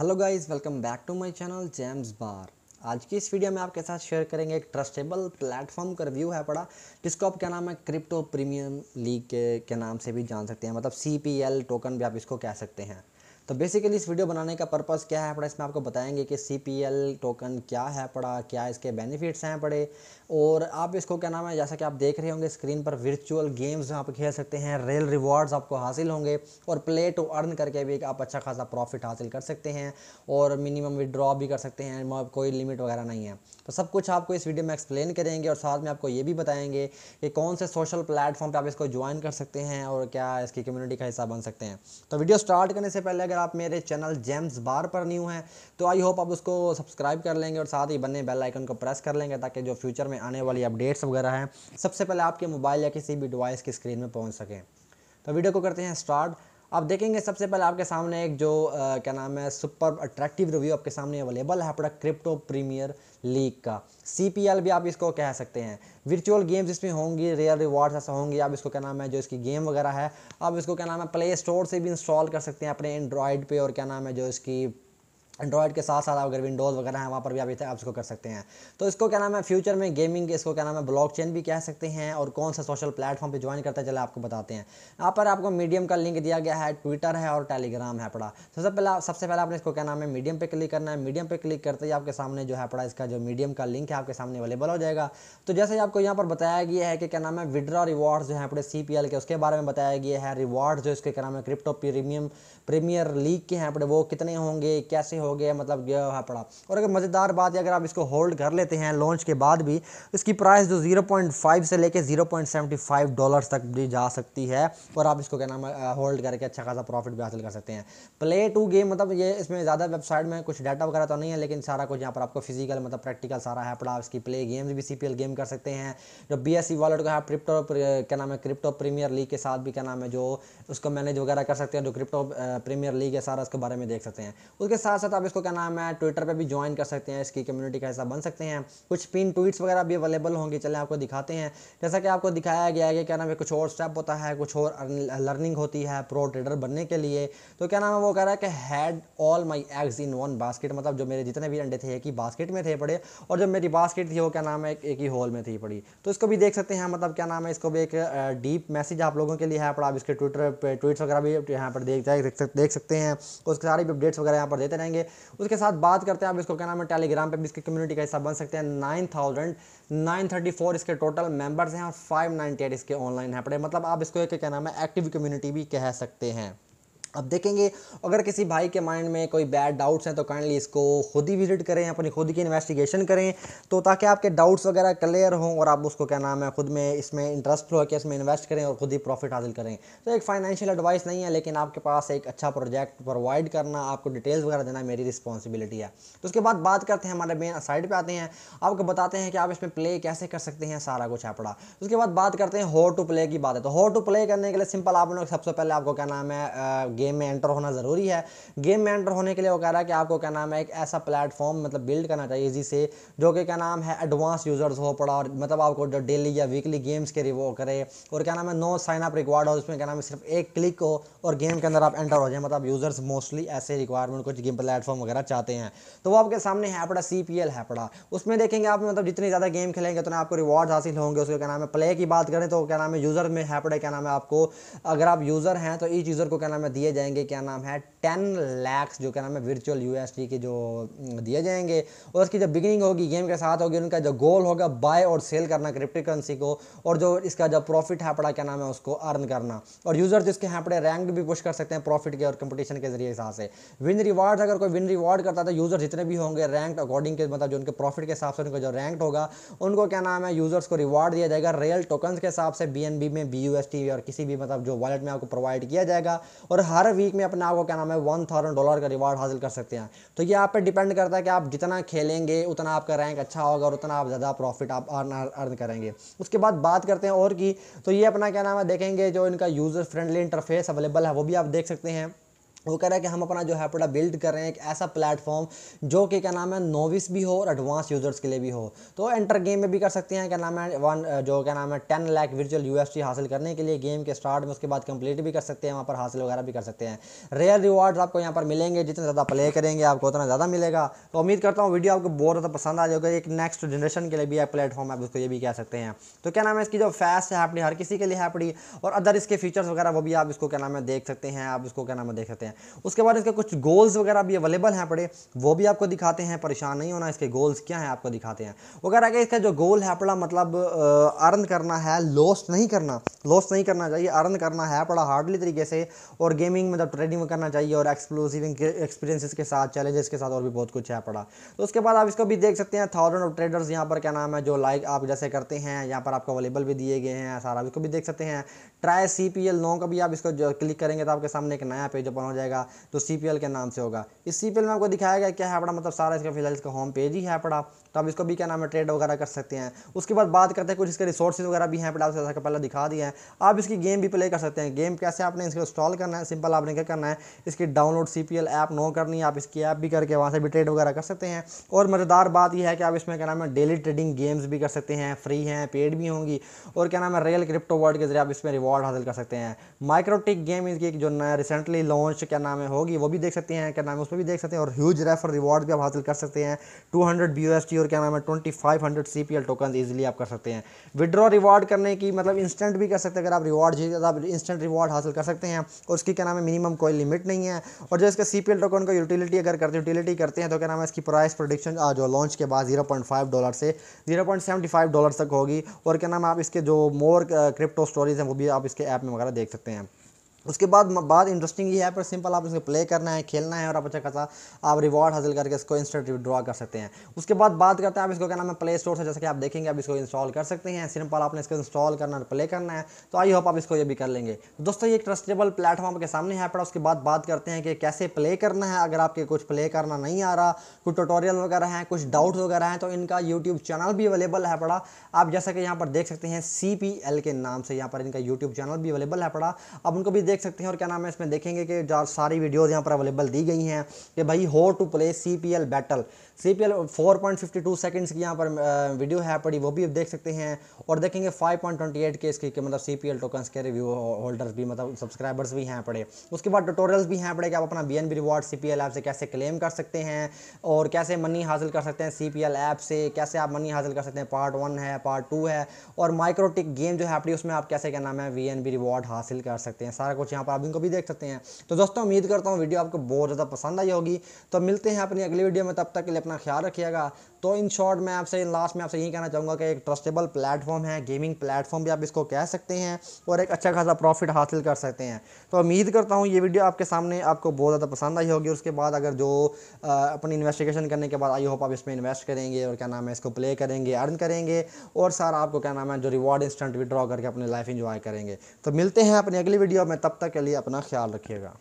hello guys welcome back to my channel James बार आज की इस वीडियो में आपके साथ शेयर करेंगे एक ट्रस्टेबल प्लेटफॉर्म का रिव्यू है पड़ा जिसको आप क्या नाम है क्रिप्टो प्रीमियम लीग के, के नाम से भी जान सकते हैं मतलब सी टोकन भी आप इसको कह सकते हैं तो बेसिकली इस वीडियो बनाने का पर्पस क्या है पड़ा इसमें आपको बताएंगे कि सी टोकन क्या है पड़ा क्या इसके बेनिफिट्स हैं पड़े और आप इसको क्या नाम है जैसा कि आप देख रहे होंगे स्क्रीन पर वर्चुअल गेम्स आप खेल सकते हैं रेल रिवॉर्ड्स आपको हासिल होंगे और प्ले टू अर्न करके भी आप अच्छा खासा प्रॉफिट हासिल कर सकते हैं और मिनिमम विड्रॉ भी कर सकते हैं कोई लिमिट वगैरह नहीं है तो सब कुछ आपको इस वीडियो में एक्सप्लेन करेंगे और साथ में आपको ये भी बताएंगे कि कौन से सोशल प्लेटफॉर्म पर आप इसको ज्वाइन कर सकते हैं और क्या इसकी कम्युनिटी का हिस्सा बन सकते हैं तो वीडियो स्टार्ट करने से पहले अगर आप मेरे चैनल जेम्स बार पर न्यू हैं तो आई होप आप उसको सब्सक्राइब कर लेंगे और साथ ही बने बेल आइकन को प्रेस कर लेंगे ताकि जो फ्यूचर में आने वाली अपडेट्स वगैरह हैं सबसे पहले आपके मोबाइल या किसी भी डिवाइस की स्क्रीन में पहुँच सकें तो वीडियो को करते हैं स्टार्ट आप देखेंगे सबसे पहले आपके सामने एक जो आ, क्या नाम है सुपर अट्रैक्टिव रिव्यू आपके सामने अवेलेबल है अपना क्रिप्टो प्रीमियर लीग का सी भी आप इसको कह सकते हैं वर्चुअल गेम्स इसमें होंगी रियल रिवार्ड्स ऐसा होंगी आप इसको क्या नाम है जो इसकी गेम वगैरह है आप इसको क्या नाम है प्ले स्टोर से भी इंस्टॉल कर सकते हैं अपने एंड्रॉयड पर और क्या नाम है जो इसकी एंड्रॉयड के साथ साथ अगर विंडोज़ वगैरह हैं वहाँ पर भी आप इसे आप इसको कर सकते हैं तो इसको क्या नाम है फ्यूचर में गेमिंग इसको क्या नाम है ब्लॉकचेन भी कह सकते हैं और कौन सा सोशल प्लेटफॉर्म पे ज्वाइन करता है चले आपको बताते हैं यहाँ पर आपको मीडियम का लिंक दिया गया है ट्विटर है और टेलीग्राम है पड़ा सबसे पहले सबसे पहले आपने इसको क्या नाम है मीडियम पर क्लिक करना है मीडियम पर क्लिक करते ही आपके सामने जो है पड़ा इसका जो मीडियम का लिंक है आपके सामने अवेलेबल हो जाएगा तो जैसे आपको यहाँ पर बताया गया है कि क्या नाम है विड्रा रिवॉर्ड जो है अपने सी के उसके बारे में बताया गया है रिवॉर्ड जो इसके क्या नाम है क्रिप्टो प्रीमियम प्रीमियर लीग के हैं अपने वो कितने होंगे कैसे हो गया मतलब गया हुआ पड़ा और अगर मज़ेदार बात है अगर आप इसको होल्ड कर लेते हैं लॉन्च के बाद भी इसकी प्राइस जो 0.5 से लेके 0.75 डॉलर्स तक भी जा सकती है और आप इसको क्या नाम है होल्ड करके अच्छा खासा प्रॉफिट भी हासिल कर सकते हैं प्ले टू गेम मतलब ये इसमें ज़्यादा वेबसाइट में कुछ डाटा वगैरह तो नहीं है लेकिन सारा कुछ यहाँ पर आपको फिजिकल मतलब प्रैक्टिकल सारा है पड़ा इसकी प्ले गेम्स भी सी गेम कर सकते हैं जो बी एस सी वॉलेट को है क्रिप्टो क्या नाम है क्रिप्टो प्रीमियर लीग के साथ भी क्या नाम है जो उसको मैनेज वगैरह कर सकते हैं जो क्रिप्टो प्रीमियर लीग है सारा उसके बारे में देख सकते हैं उसके साथ साथ आप इसको क्या नाम है ट्विटर पर भी ज्वाइन कर सकते हैं इसकी कम्युनिटी का हिस्सा बन सकते हैं कुछ पिन ट्वीट्स वगैरह भी अवेलेबल होंगे चले आपको दिखाते हैं जैसा कि आपको दिखाया गया है कि क्या नाम है कुछ और स्टेप होता है कुछ और लर्निंग होती है प्रो ट्रेडर बनने के लिए तो क्या नाम है वो कह रहा है कि had all my eggs in one basket मतलब जो मेरे जितने भी अंडे थे एक ही बास्केट में थे पड़े और जो मेरी बास्केट थी वो क्या नाम है एक ही होल में थी पड़ी तो इसको भी देख सकते हैं मतलब क्या नाम है इसको भी एक डीप मैसेज आप लोगों के लिए है पर आप इसके ट्विटर पर ट्वीट्स वगैरह भी यहाँ पर देख जाए देख सकते हैं उसके सारे भी अपडेट्स वगैरह यहाँ पर देते रहेंगे उसके साथ बात करते हैं आप इसको क्या नाम है टेलीग्राम पर भी इसकी कम्युनिटी का हिस्सा बन सकते हैं nine thousand nine thirty four इसके टोटल मेंबर्स हैं और फाइव नाइनटी एट इसके ऑनलाइन हैं पड़े मतलब आप इसको एक क्या नाम है एक्टिव कम्युनिटी भी कह सकते हैं अब देखेंगे अगर किसी भाई के माइंड में कोई बैड डाउट्स हैं तो काइंडली इसको खुद ही विजिट करें अपनी खुद की इन्वेस्टिगेशन करें तो ताकि आपके डाउट्स वगैरह क्लियर हों और आप उसको क्या नाम है खुद में इसमें इंटरेस्ट हो कि इसमें इन्वेस्ट करें और खुद ही प्रॉफिट हासिल करें तो एक फाइनेंशियल एडवाइस नहीं है लेकिन आपके पास एक अच्छा प्रोजेक्ट प्रोवाइड करना आपको डिटेल्स वगैरह देना मेरी रिस्पॉन्सिबिलिटी है तो उसके बाद बात करते हैं हमारे मेन साइड पर आते हैं आपको बताते हैं कि आप इसमें प्ले कैसे कर सकते हैं सारा कुछ आपड़ा उसके बाद बात करते हैं हो टू प्ले की बात है तो हो टू प्ले करने के लिए सिंपल आप लोग सबसे पहले आपको क्या नाम है गेम में एंटर होना ज़रूरी है गेम में एंटर होने के लिए वो कह रहा है कि आपको क्या नाम है एक ऐसा प्लेटफॉर्म मतलब बिल्ड करना चाहिए इजी से जो कि क्या नाम है एडवांस यूज़र्स हो पड़ा और मतलब आपको डेली या वीकली गेम्स के रिवो करे और क्या नाम है नो साइन अप रिक्वायर्ड हो उसमें क्या नाम है सिर्फ एक क्लिक हो और गेम के अंदर आप एंटर हो जाए मतलब यूज़र्स मोस्टली ऐसे रिक्वायरमेंट कुछ गेम प्लेटफॉर्म वगैरह चाहते हैं तो वो आपके सामने है पड़ा सी पी एल है पड़ा उसमें देखेंगे आप मतलब जितनी ज़्यादा गेम खेलेंगे उतना तो आपको रिवॉर्ड हासिल होंगे उसके क्या नाम है प्ले की बात करें तो क्या नाम है यूज़र में है पड़े क्या नाम है आपको अगर आप यूज़र हैं तो ईच यूज़र को क्या नाम है दिए दिए जाएंगे क्या नाम है टेन लैक्स जो क्या नाम है वर्चुअल यू के जो दिए जाएंगे और उसकी जो बिगिनिंग होगी गेम के साथ होगी उनका जो गोल होगा बाय और सेल करना क्रिप्टो करेंसी को और जो इसका जो प्रॉफिट है पड़ा क्या नाम है उसको अर्न करना और यूज़र जिसके यहाँ पड़े रैंक भी पुश कर सकते हैं प्रॉफिट के और कंपटीशन के जरिए हिसाब से विन रिवार्ड अगर कोई विन रिवार्ड करता है यूज़र तो जितने भी होंगे रैंक अकॉर्डिंग के मतलब जो उनके प्रॉफिट के हिसाब से उनका जो रैंक होगा उनको क्या नाम है यूज़र्स को रिवार्ड दिया जाएगा रियल टोकन के हिसाब से बी में बी और किसी भी मतलब जो वॉलेट में आपको प्रोवाइड किया जाएगा और हर हर वीक में अपने आपको क्या नाम है वन थाउजेंड डॉलर का रिवार्ड हासिल कर सकते हैं तो ये आप पर डिपेंड करता है कि आप जितना खेलेंगे उतना आपका रैंक अच्छा होगा और उतना आप ज़्यादा प्रॉफिट आप अर्न करेंगे उसके बाद बात करते हैं और की तो ये अपना क्या नाम है देखेंगे जो इनका यूज़र फ्रेंडली इंटरफेस अवेलेबल है वो भी आप देख सकते हैं वो कह रहा है कि हम अपना जो है प्रोडक्ट बिल्ड कर रहे हैं एक ऐसा प्लेटफॉर्म जो कि क्या नाम है नोविस भी हो और एडवांस यूज़र्स के लिए भी हो तो एंटर गेम में भी कर सकते हैं क्या नाम है वन जो क्या नाम है टेन लाख वर्चुअल यूएसटी हासिल करने के लिए गेम के स्टार्ट में उसके बाद कंप्लीट भी कर सकते हैं वहाँ पर हासिल वगैरह भी कर सकते हैं रेयर रिवार्ड आपको यहाँ पर मिलेंगे जितना ज़्यादा प्ले करेंगे आपको उतना ज़्यादा मिलेगा तो उम्मीद करता हूँ वीडियो आपको बहुत ज़्यादा पसंद आ जाएगा एक नेक्स्ट जनरेशन के लिए भी एक प्लेटफॉर्म आप उसको ये भी कह सकते हैं तो क्या नाम है इसकी जो फैस्ट है अपनी हर किसी के लिए है अपनी और अदर इसके फीचर्स वगैरह वो भी आप इसको क्या नाम है देख सकते हैं आप इसको क्या नाम है देख सकते हैं उसके बाद इसके कुछ गोल्स वगैरह भी अवेलेबल हैं पड़े वो भी आपको दिखाते हैं परेशान नहीं होना इसके गोल्स क्या हैं आपको दिखाते हैं वगैरह कि इसका जो गोल है पड़ा मतलब अर्न करना है लॉस नहीं करना लॉस नहीं करना चाहिए अर्न करना है बड़ा हार्डली तरीके से और गेमिंग मतलब ट्रेडिंग करना चाहिए और एक्सप्लोसिव एक्सपीरियंसेस के साथ चैलेंजेस के साथ और भी बहुत कुछ है पड़ा तो उसके बाद आप इसको भी देख सकते हैं थाउजेंड ऑफ ट्रेडर्स यहाँ पर क्या नाम है जो लाइक आप जैसे करते हैं यहाँ पर आपको अवेलेबल भी दिए गए हैं सारा इसको भी देख सकते हैं ट्राई सी पी एल नो का भी आप इसको क्लिक करेंगे तो आपके सामने एक नया पेज ओपन हो जाएगा जाएगा तो सी के नाम से होगा इस सी में आपको दिखाया गया क्या है हापड़ा मतलब सारा इसका फिलहाल इसका होम पेज ही है हापड़ा तो आप इसको भी क्या नाम है ट्रेड वगैरह कर सकते हैं उसके बाद बात करते हैं कुछ इसके रिसोर्सेज वगैरह भी हैं पर जैसा पहले दिखा दिए हैं आप इसकी गेम भी प्ले कर सकते हैं गेम कैसे आपने इसको इंस्टॉल करना है सिंपल आपने क्या करना है इसकी डाउनलोड सी पी ऐप नो करनी है आप इसकी ऐप भी करके वहाँ से भी ट्रेड वगैरह कर सकते हैं और मज़ेदार बात यह है कि आप इसमें क्या नाम है डेली ट्रेडिंग गेम्स भी कर सकते हैं फ्री हैं पेड भी होंगी और क्या नाम है रियल क्रिप्टो वर्ल्ड के जरिए आप इसमें रिवॉर्ड हासिल कर सकते हैं माइक्रोटिक गेम इसकी जो नया रिसेंटली लॉन्च क्या नाम है होगी वो भी देख सकते हैं क्या नाम है उसमें भी देख सकते हैं और ह्यूज रेफर रिवॉर्ड भी आप हासिल कर सकते हैं टू हंड्रेड बी सिक्योर क्या नाम है twenty five hundred C P L token easily आप कर सकते हैं विड्रॉ रिवॉर्ड करने की मतलब इंस्टेंट भी कर सकते हैं अगर आप रिवॉर्ड आप इंस्टेंट रिवॉर्ड हासिल कर सकते हैं और उसकी क्या नाम है मिनिमम कोई लिमिट नहीं है और जो इसके सी पी एल टोकन का यूटिलिटी अगर करते यूटिलिटी करते हैं तो क्या नाम है इसकी प्राइस प्रोडिक्शन जो लॉन्च के बाद जीरो पॉइंट फाइव डॉलर से zero point seventy five dollar तक होगी और क्या नाम है आप इसके जो मोर क्रिप्टो स्टोरीज हैं वो भी आप इसके ऐप में वगैरह देख सकते हैं उसके बाद बात इंटरेस्टिंग ये है पर सिंपल आप इसको प्ले करना है खेलना है और आप अच्छा खासा आप रिवॉर्ड हासिल करके इसको इंस्टेंट विड्रॉ कर सकते हैं उसके बाद बात करते हैं आप इसको क्या नाम है प्ले स्टोर से जैसे कि आप देखेंगे आप इसको इंस्टॉल कर सकते हैं सिंपल आपने इसको इंस्टॉल करना है प्ले करना है तो आई होप आप इसको ये भी कर लेंगे तो दोस्तों ये ट्रस्टेबल प्लेटफॉर्म के सामने है पर उसके बाद बात करते हैं कि कैसे प्ले करना है अगर आपके कुछ प्ले करना नहीं आ रहा कुछ ट्यूटोरियल वगैरह हैं कुछ डाउट वगैरह हैं तो इनका यूट्यूब चैनल भी अवेलेबल है पड़ा आप जैसा कि यहाँ पर देख सकते हैं सी के नाम से यहाँ पर इनका यूट्यूब चैनल भी अवेलेबल है पड़ा आप उनको भी देख देख सकते हैं और क्या नाम है इसमें देखेंगे कि सारी वीडियोज़ यहाँ पर अवेलेबल दी गई हैं कि भाई how to play C P L battle C P L four point fifty two seconds की यहाँ पर वीडियो है पड़ी वो भी आप देख सकते हैं और देखेंगे फाइव पॉइंट ट्वेंटी एट के इसकी मतलब सी पी एल टोकन्स के रिव्यू होल्डर्स भी मतलब सब्सक्राइबर्स भी हैं पड़े उसके बाद टोटोरियल भी हैं पड़े कि आप अपना B N B reward C P L app से कैसे क्लेम कर सकते हैं और कैसे मनी हासिल कर सकते हैं सी पी एल ऐप से कैसे आप मनी हासिल कर सकते हैं पार्ट वन है पार्ट टू है और माइक्रोटिक गेम जो है अपनी उसमें आप कैसे क्या नाम है वी एन बी रिवॉर्ड हासिल कर सकते हैं सारा कुछ यहाँ पर आप इनको भी देख सकते हैं तो दोस्तों उम्मीद करता हूँ वीडियो आपको बहुत ज़्यादा पसंद आई होगी तो मिलते हैं अपनी अगली वीडियो में तब तक के लिए अपना ख्याल रखिएगा तो इन शॉर्ट मैं आपसे लास्ट में आपसे यही कहना चाहूँगा कि एक ट्रस्टेबल प्लेटफॉर्म है गेमिंग प्लेटफॉर्म भी आप इसको कह सकते हैं और एक अच्छा खासा प्रॉफिट हासिल कर सकते हैं तो उम्मीद करता हूँ ये वीडियो आपके सामने आपको बहुत ज़्यादा पसंद आई होगी उसके बाद अगर जो अपनी इन्वेस्टिगेशन करने के बाद आई होप आप इसमें इन्वेस्ट करेंगे और क्या नाम है इसको प्ले करेंगे अर्न करेंगे और सारा आपको क्या नाम है जो रिवॉर्ड इंस्टेंट विड्रॉ करके अपनी लाइफ इंजॉय करेंगे तो मिलते हैं अपनी अगली वीडियो में तब तक के लिए अपना ख्याल रखिएगा